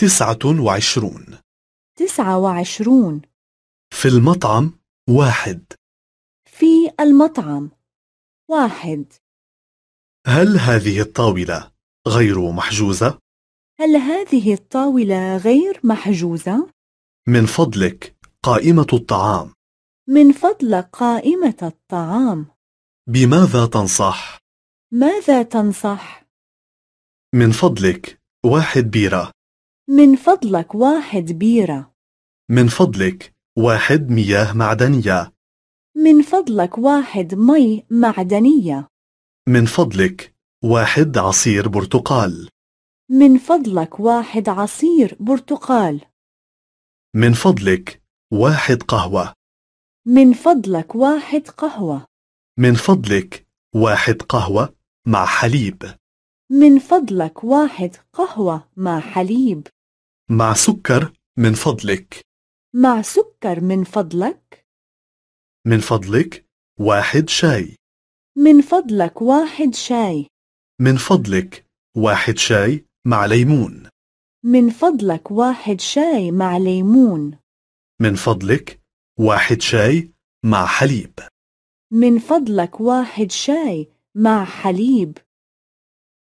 تسعة وعشرون تسعة وعشرون في المطعم واحد في المطعم واحد هل هذه الطاولة غير محجوزة؟ هل هذه الطاولة غير محجوزة؟ من فضلك قائمة الطعام من فضل قائمة الطعام بماذا تنصح؟ ماذا تنصح؟ من فضلك واحد بيرة من فضلك واحد بيرة من فضلك واحد مياه معدنية من فضلك واحد مي معدنية من فضلك واحد عصير برتقال من فضلك واحد عصير برتقال من فضلك واحد قهوة من فضلك واحد قهوة من فضلك واحد قهوة مع حليب من فضلك واحد قهوة مع حليب مع سكر من فضلك مع سكر من فضلك من فضلك واحد شاي من فضلك واحد شاي من فضلك واحد شاي مع ليمون من فضلك واحد شاي مع ليمون من فضلك واحد شاي مع حليب من فضلك واحد شاي مع حليب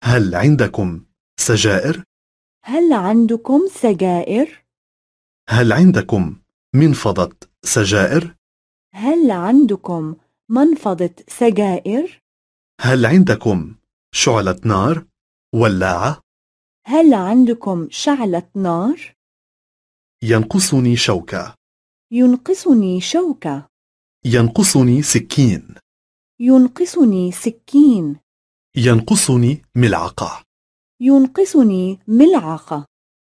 هل عندكم سجائر؟ هل عندكم سجائر؟ هل عندكم منفضة سجائر؟ هل عندكم منفضة سجائر؟ هل عندكم شعلة نار؟ ولاعة؟ هل عندكم شعلة نار؟ ينقصني شوكة ينقصني شوكة ينقصني سكين ينقصني سكين ينقصني ملعقة ينقصني ملعقة.